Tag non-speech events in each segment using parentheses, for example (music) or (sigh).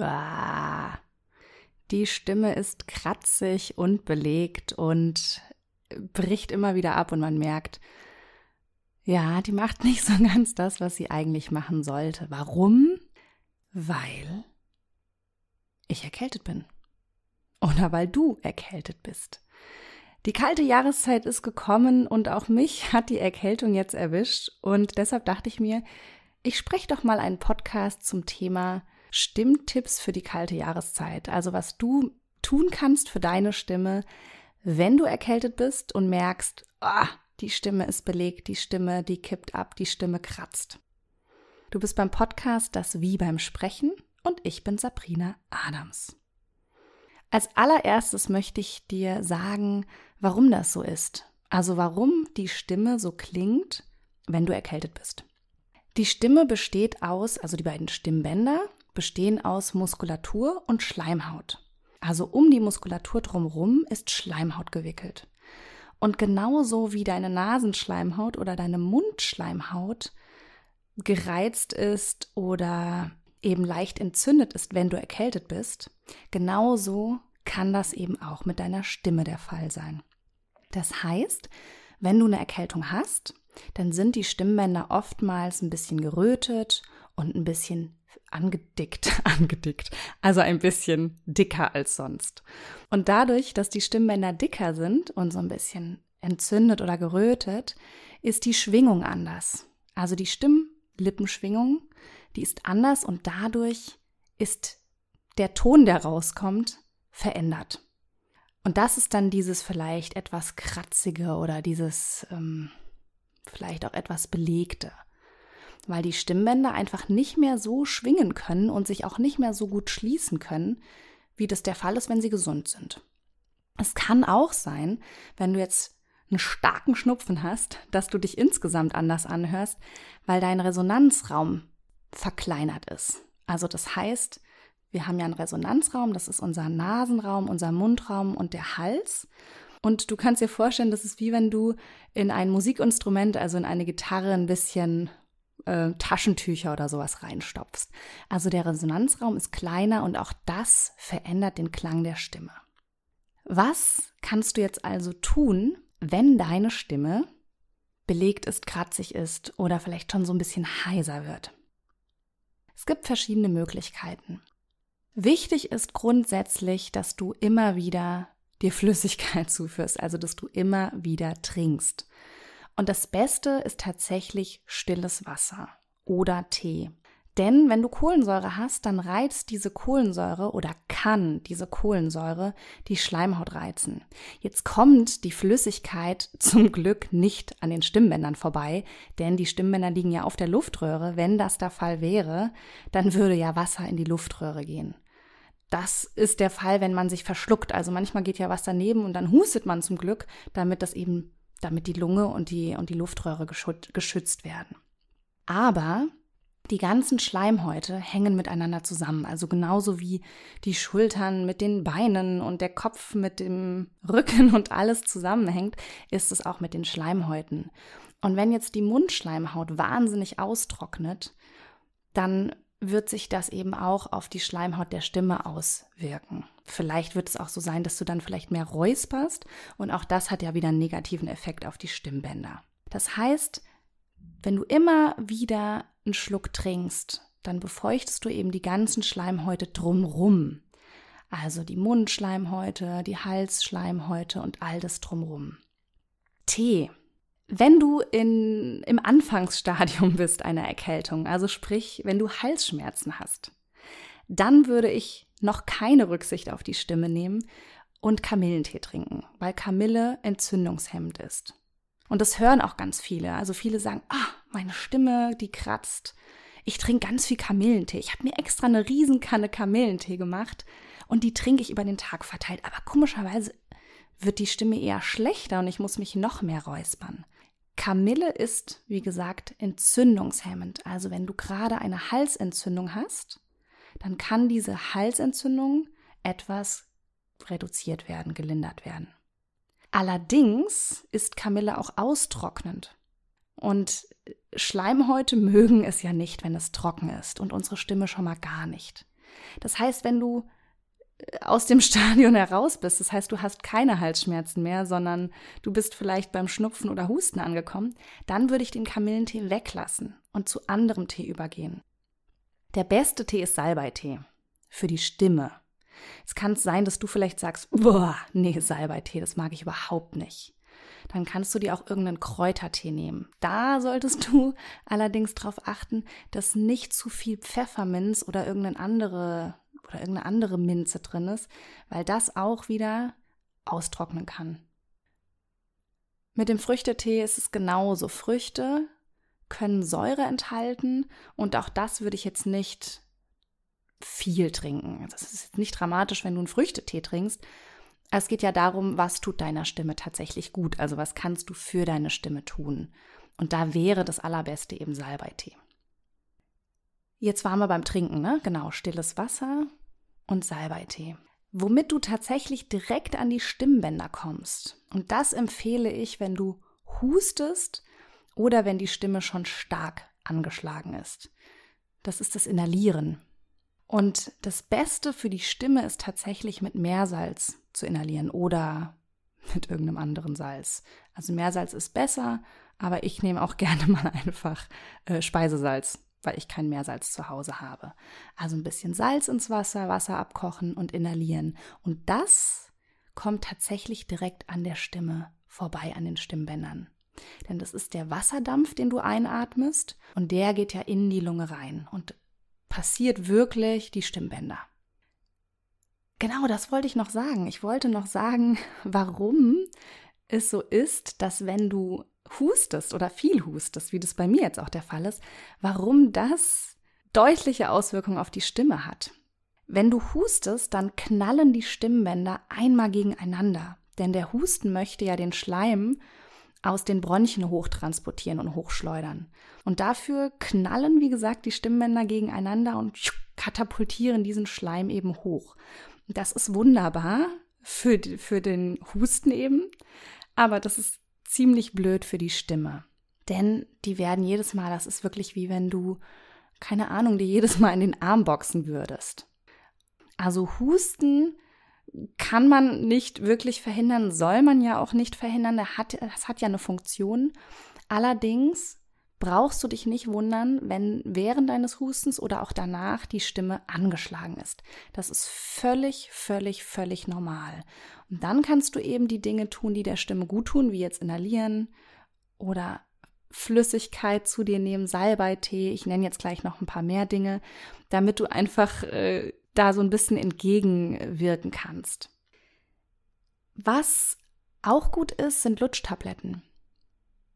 Ah. Die Stimme ist kratzig und belegt und bricht immer wieder ab und man merkt, ja, die macht nicht so (laughs) ganz das, was sie eigentlich machen sollte. Warum? Weil ich erkältet bin. Oder weil du erkältet bist. Die kalte Jahreszeit ist gekommen und auch mich hat die Erkältung jetzt erwischt und deshalb dachte ich mir, ich spreche doch mal einen Podcast zum Thema Stimmtipps für die kalte Jahreszeit. Also was du tun kannst für deine Stimme, wenn du erkältet bist und merkst, oh, die Stimme ist belegt, die Stimme, die kippt ab, die Stimme kratzt. Du bist beim Podcast Das Wie beim Sprechen und ich bin Sabrina Adams. Als allererstes möchte ich dir sagen, warum das so ist. Also warum die Stimme so klingt, wenn du erkältet bist. Die Stimme besteht aus, also die beiden Stimmbänder, bestehen aus Muskulatur und Schleimhaut. Also um die Muskulatur drumherum ist Schleimhaut gewickelt. Und genauso wie deine Nasenschleimhaut oder deine Mundschleimhaut gereizt ist oder eben leicht entzündet ist, wenn du erkältet bist, genauso kann das eben auch mit deiner Stimme der Fall sein. Das heißt, wenn du eine Erkältung hast, dann sind die Stimmbänder oftmals ein bisschen gerötet und ein bisschen angedickt, (laughs) angedickt, also ein bisschen dicker als sonst. Und dadurch, dass die Stimmbänder dicker sind und so ein bisschen entzündet oder gerötet, ist die Schwingung anders. Also die Stimmlippenschwingung, die ist anders und dadurch ist der Ton, der rauskommt, verändert. Und das ist dann dieses vielleicht etwas kratzige oder dieses ähm, vielleicht auch etwas belegte weil die Stimmbänder einfach nicht mehr so schwingen können und sich auch nicht mehr so gut schließen können, wie das der Fall ist, wenn sie gesund sind. Es kann auch sein, wenn du jetzt einen starken Schnupfen hast, dass du dich insgesamt anders anhörst, weil dein Resonanzraum verkleinert ist. Also das heißt, wir haben ja einen Resonanzraum, das ist unser Nasenraum, unser Mundraum und der Hals. Und du kannst dir vorstellen, das ist wie wenn du in ein Musikinstrument, also in eine Gitarre, ein bisschen äh, Taschentücher oder sowas reinstopfst. Also der Resonanzraum ist kleiner und auch das verändert den Klang der Stimme. Was kannst du jetzt also tun, wenn deine Stimme belegt ist, kratzig ist oder vielleicht schon so ein bisschen heiser wird? Es gibt verschiedene Möglichkeiten. Wichtig ist grundsätzlich, dass du immer wieder dir Flüssigkeit (laughs) zuführst, also dass du immer wieder trinkst. Und das Beste ist tatsächlich stilles Wasser oder Tee. Denn wenn du Kohlensäure hast, dann reizt diese Kohlensäure oder kann diese Kohlensäure die Schleimhaut reizen. Jetzt kommt die Flüssigkeit zum Glück nicht an den Stimmbändern vorbei, denn die Stimmbänder liegen ja auf der Luftröhre. Wenn das der Fall wäre, dann würde ja Wasser in die Luftröhre gehen. Das ist der Fall, wenn man sich verschluckt. Also manchmal geht ja was daneben und dann hustet man zum Glück, damit das eben damit die Lunge und die, und die Luftröhre geschützt werden. Aber die ganzen Schleimhäute hängen miteinander zusammen, also genauso wie die Schultern mit den Beinen und der Kopf mit dem Rücken und alles zusammenhängt, ist es auch mit den Schleimhäuten. Und wenn jetzt die Mundschleimhaut wahnsinnig austrocknet, dann wird sich das eben auch auf die Schleimhaut der Stimme auswirken. Vielleicht wird es auch so sein, dass du dann vielleicht mehr räusperst und auch das hat ja wieder einen negativen Effekt auf die Stimmbänder. Das heißt, wenn du immer wieder einen Schluck trinkst, dann befeuchtest du eben die ganzen Schleimhäute drumrum. Also die Mundschleimhäute, die Halsschleimhäute und all das drumrum. Tee wenn du in, im Anfangsstadium bist einer Erkältung, also sprich, wenn du Halsschmerzen hast, dann würde ich noch keine Rücksicht auf die Stimme nehmen und Kamillentee trinken, weil Kamille entzündungshemmend ist. Und das hören auch ganz viele. Also viele sagen, ah, meine Stimme, die kratzt. Ich trinke ganz viel Kamillentee. Ich habe mir extra eine Riesenkanne Kamillentee gemacht und die trinke ich über den Tag verteilt. Aber komischerweise wird die Stimme eher schlechter und ich muss mich noch mehr räuspern. Kamille ist, wie gesagt, entzündungshemmend. Also wenn du gerade eine Halsentzündung hast, dann kann diese Halsentzündung etwas reduziert werden, gelindert werden. Allerdings ist Kamille auch austrocknend. Und Schleimhäute mögen es ja nicht, wenn es trocken ist und unsere Stimme schon mal gar nicht. Das heißt, wenn du aus dem (laughs) Stadion heraus bist. Das heißt, du hast keine Halsschmerzen mehr, sondern du bist vielleicht beim Schnupfen oder Husten angekommen. Dann würde ich den Kamillentee weglassen und zu anderem Tee übergehen. Der beste Tee ist Salbeitee. Für die Stimme. Es kann sein, dass du vielleicht sagst, boah, nee, Salbeitee, das mag ich überhaupt nicht. Dann kannst du dir auch irgendeinen Kräutertee nehmen. Da solltest du (laughs) allerdings darauf achten, dass nicht zu viel Pfefferminz oder irgendeine andere oder irgendeine andere Minze drin ist, weil das auch wieder austrocknen kann. Mit dem Früchtetee ist es genauso. Früchte können Säure enthalten und auch das würde ich jetzt nicht viel trinken. Das ist nicht dramatisch, wenn du einen Früchtetee trinkst. Es geht ja darum, was tut deiner Stimme tatsächlich gut, also was kannst du für deine Stimme tun. Und da wäre das Allerbeste eben Salbeitee. Jetzt waren wir beim Trinken, ne? Genau, stilles Wasser, und Salbeitee. Womit du tatsächlich direkt an die Stimmbänder kommst. Und das empfehle ich, wenn du hustest oder wenn die Stimme schon stark angeschlagen ist. Das ist das Inhalieren. Und das Beste für die Stimme ist tatsächlich mit Meersalz zu inhalieren oder mit irgendeinem anderen Salz. Also Meersalz ist besser, aber ich nehme auch (laughs) gerne mal einfach äh, Speisesalz weil ich kein Meersalz zu Hause habe. Also ein bisschen Salz ins Wasser, Wasser abkochen und inhalieren. Und das kommt tatsächlich direkt an der Stimme vorbei, an den Stimmbändern. Denn das ist der Wasserdampf, den du einatmest und der geht ja in die Lunge rein und passiert wirklich die Stimmbänder. Genau, das wollte ich noch sagen. Ich wollte noch sagen, (laughs) warum es so ist, dass wenn du hustest oder viel hustest, wie das bei mir jetzt auch der Fall ist, warum das deutliche Auswirkungen auf die Stimme hat. Wenn du hustest, dann knallen die Stimmbänder einmal gegeneinander, denn der Husten möchte ja den Schleim aus den Bronchien hochtransportieren und hochschleudern. Und dafür knallen, wie gesagt, die Stimmbänder gegeneinander und katapultieren diesen Schleim eben hoch. Das ist wunderbar für, für den Husten eben, aber das ist ziemlich blöd für die Stimme. Denn die werden jedes Mal, das ist wirklich wie wenn du, keine Ahnung, dir jedes Mal in den Arm boxen würdest. Also Husten kann man nicht wirklich verhindern, soll man ja auch nicht verhindern. Das hat, das hat ja eine Funktion. Allerdings brauchst du dich nicht wundern, wenn während deines Hustens oder auch danach die Stimme angeschlagen ist. Das ist völlig, völlig, völlig normal. Und dann kannst du eben die Dinge tun, die der Stimme gut tun, wie jetzt inhalieren oder Flüssigkeit zu dir nehmen, Salbeitee, ich nenne jetzt gleich noch ein paar mehr Dinge, damit du einfach äh, da so ein bisschen entgegenwirken kannst. Was auch gut ist, sind Lutschtabletten.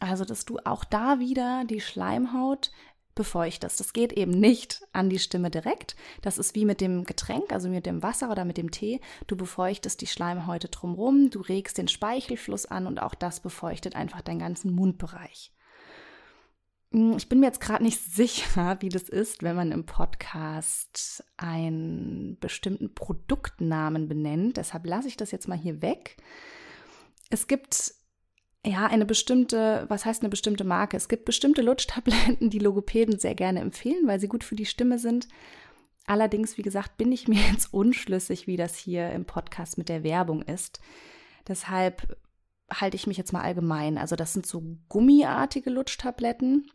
Also, dass du auch da wieder die Schleimhaut befeuchtest. Das geht eben nicht an die Stimme direkt. Das ist wie mit dem Getränk, also mit dem Wasser oder mit dem Tee. Du befeuchtest die Schleimhäute drumherum, du regst den Speichelfluss an und auch das befeuchtet einfach deinen ganzen Mundbereich. Hm, ich bin mir jetzt gerade nicht (laughs) sicher, wie das ist, wenn man im Podcast einen bestimmten Produktnamen benennt. Deshalb lasse ich das jetzt mal hier weg. Es gibt ja, eine bestimmte, was heißt eine bestimmte Marke? Es gibt bestimmte Lutschtabletten, die Logopäden sehr gerne empfehlen, weil sie gut für die Stimme sind. Allerdings, wie gesagt, bin ich (laughs) mir jetzt unschlüssig, wie das hier im Podcast mit der Werbung ist. Deshalb halte ich mich jetzt mal allgemein. Also das sind so gummiartige Lutschtabletten.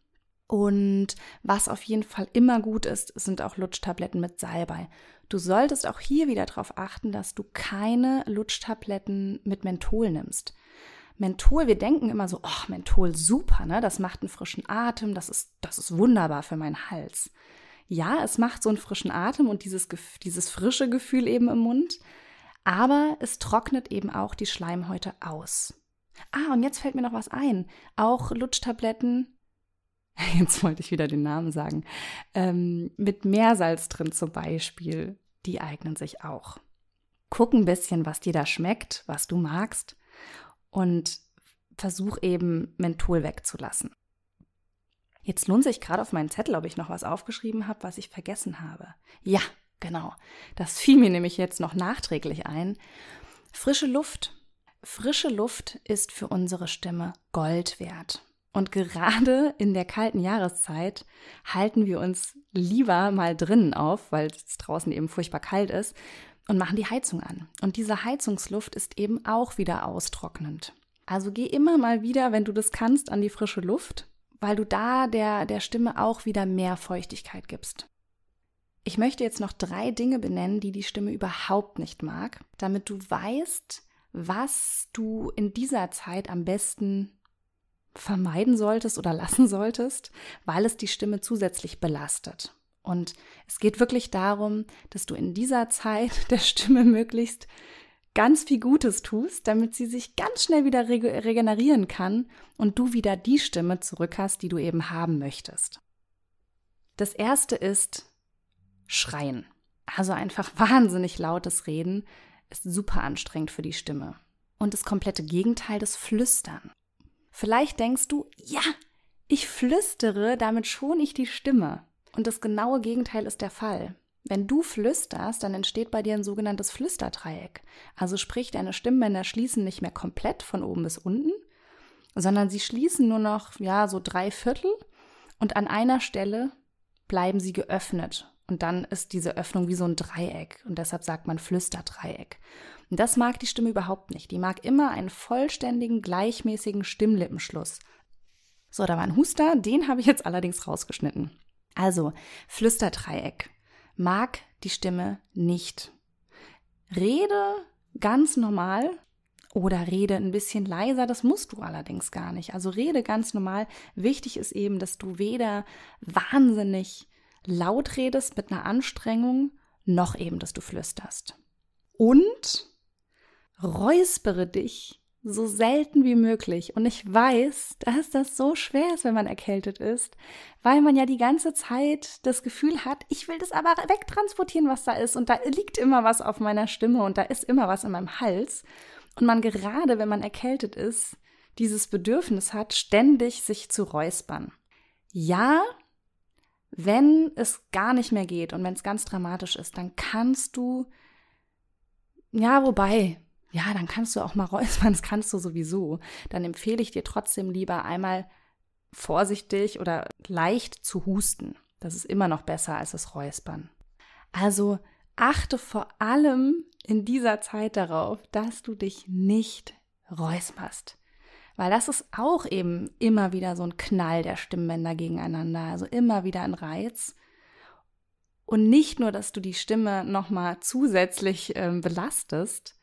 Und was auf jeden Fall immer gut ist, sind auch Lutschtabletten mit Salbei. Du solltest auch hier wieder darauf achten, dass du keine Lutschtabletten mit Menthol nimmst. Menthol, wir denken immer so, oh, Menthol, super, ne? Das macht einen frischen Atem, das ist, das ist wunderbar für meinen Hals. Ja, es macht so einen frischen Atem und dieses, dieses frische Gefühl eben im Mund, aber es trocknet eben auch die Schleimhäute aus. Ah, und jetzt fällt mir noch was ein. Auch Lutschtabletten, (laughs) jetzt wollte ich wieder den Namen sagen, ähm, mit Meersalz drin zum Beispiel, die eignen sich auch. Guck ein bisschen, was dir da schmeckt, was du magst und versuche eben Menthol wegzulassen. Jetzt lohnt sich gerade auf meinen Zettel, ob ich noch was aufgeschrieben habe, was ich vergessen habe. Ja, genau. Das fiel mir nämlich jetzt noch nachträglich ein. Frische Luft. Frische Luft ist für unsere Stimme Gold wert. Und gerade in der kalten Jahreszeit halten wir uns lieber mal drinnen auf, weil es draußen eben furchtbar kalt ist, und machen die Heizung an. Und diese Heizungsluft ist eben auch wieder austrocknend. Also geh immer mal wieder, wenn du das kannst, an die frische Luft, weil du da der, der Stimme auch wieder mehr Feuchtigkeit gibst. Ich möchte jetzt noch drei Dinge benennen, die die Stimme überhaupt nicht mag, damit du weißt, was du in dieser Zeit am besten vermeiden solltest oder lassen solltest, weil es die Stimme zusätzlich belastet. Und es geht wirklich darum, dass du in dieser Zeit (laughs) der Stimme möglichst ganz viel Gutes tust, damit sie sich ganz schnell wieder regenerieren kann und du wieder die Stimme zurück hast, die du eben haben möchtest. Das erste ist Schreien. Also einfach (laughs) wahnsinnig lautes Reden ist super anstrengend für die Stimme. Und das komplette Gegenteil des Flüstern. Vielleicht denkst du, ja, ich flüstere, damit schon ich die Stimme. Und das genaue Gegenteil ist der Fall. Wenn du flüsterst, dann entsteht bei dir ein sogenanntes Flüsterdreieck. Also sprich, deine Stimmbänder schließen nicht mehr komplett von oben bis unten, sondern sie schließen nur noch, ja, so drei Viertel und an einer Stelle bleiben sie geöffnet. Und dann ist diese Öffnung wie so ein Dreieck und deshalb sagt man Flüsterdreieck. Und das mag die Stimme überhaupt nicht. Die mag immer einen vollständigen, gleichmäßigen Stimmlippenschluss. So, da war ein Huster, den habe ich jetzt allerdings rausgeschnitten. Also, Flüsterdreieck. Mag die Stimme nicht. Rede ganz normal oder rede ein bisschen leiser, das musst du allerdings gar nicht. Also rede ganz normal. Wichtig ist eben, dass du weder wahnsinnig laut redest mit einer Anstrengung, noch eben, dass du flüsterst. Und räuspere dich so selten wie möglich. Und ich weiß, dass das so schwer ist, wenn man erkältet ist, weil man ja die ganze Zeit das Gefühl hat, ich will das aber wegtransportieren, was da ist. Und da liegt immer was auf meiner Stimme und da ist immer was in meinem Hals. Und man gerade, wenn man erkältet ist, dieses Bedürfnis hat, ständig sich zu räuspern. Ja, wenn es gar nicht mehr geht und wenn es ganz dramatisch ist, dann kannst du ja, wobei, ja, dann kannst du auch mal räuspern, (laughs) das kannst du sowieso. Dann empfehle ich dir trotzdem lieber einmal vorsichtig oder leicht zu husten. Das ist immer noch besser als das Räuspern. Also achte vor allem in dieser Zeit darauf, dass du dich nicht räusperst. Weil das ist auch eben immer wieder so ein Knall der Stimmbänder gegeneinander, also immer wieder ein Reiz. Und nicht nur, dass du die Stimme nochmal zusätzlich äh, belastest,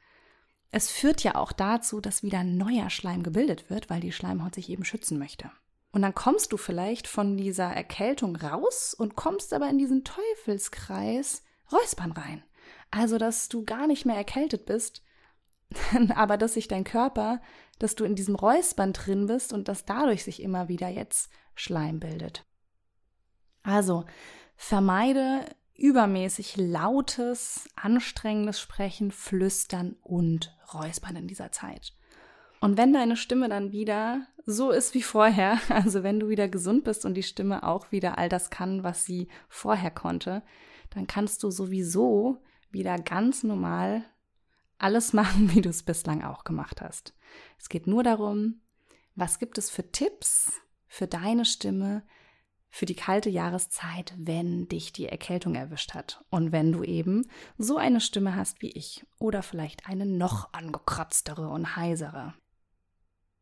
es führt ja auch dazu, dass wieder neuer Schleim gebildet wird, weil die Schleimhaut sich eben schützen möchte. Und dann kommst du vielleicht von dieser Erkältung raus und kommst aber in diesen Teufelskreis Räuspern rein. Also, dass du gar nicht mehr erkältet bist, (laughs) aber dass sich dein Körper, dass du in diesem Räuspern drin bist und dass dadurch sich immer wieder jetzt Schleim bildet. Also vermeide übermäßig lautes, anstrengendes Sprechen, Flüstern und Räuspern in dieser Zeit. Und wenn deine Stimme dann wieder so ist wie vorher, (laughs) also wenn du wieder gesund bist und die Stimme auch wieder all das kann, was sie vorher konnte, dann kannst du sowieso wieder ganz normal alles (laughs) machen, wie du es bislang auch gemacht hast. Es geht nur darum, was gibt es für Tipps für deine Stimme, für die kalte Jahreszeit, wenn dich die Erkältung erwischt hat und wenn du eben so eine Stimme hast wie ich oder vielleicht eine noch angekratztere und heisere.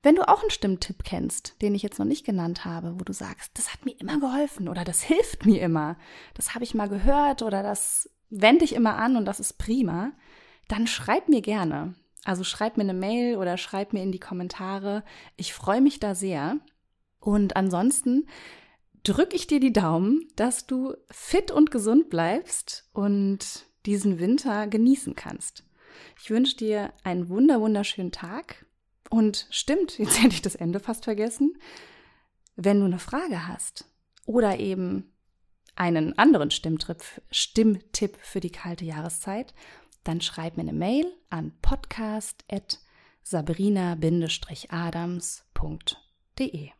Wenn du auch einen Stimmtipp kennst, den ich jetzt noch nicht genannt habe, wo du sagst, das hat mir immer geholfen oder das hilft mir immer, das habe ich mal gehört oder das wende ich immer an und das ist prima, dann schreib mir gerne. Also schreib mir eine Mail oder schreib mir in die Kommentare. Ich freue mich da sehr. Und ansonsten drücke ich dir die Daumen, dass du fit und gesund bleibst und diesen Winter genießen kannst. Ich wünsche dir einen wunder wunderschönen Tag und stimmt, jetzt (laughs) hätte ich das Ende fast vergessen. Wenn du eine Frage hast oder eben einen anderen Stimmtipp, Stimmtipp für die kalte Jahreszeit, dann schreib mir eine Mail an podcast@sabrina-adams.de.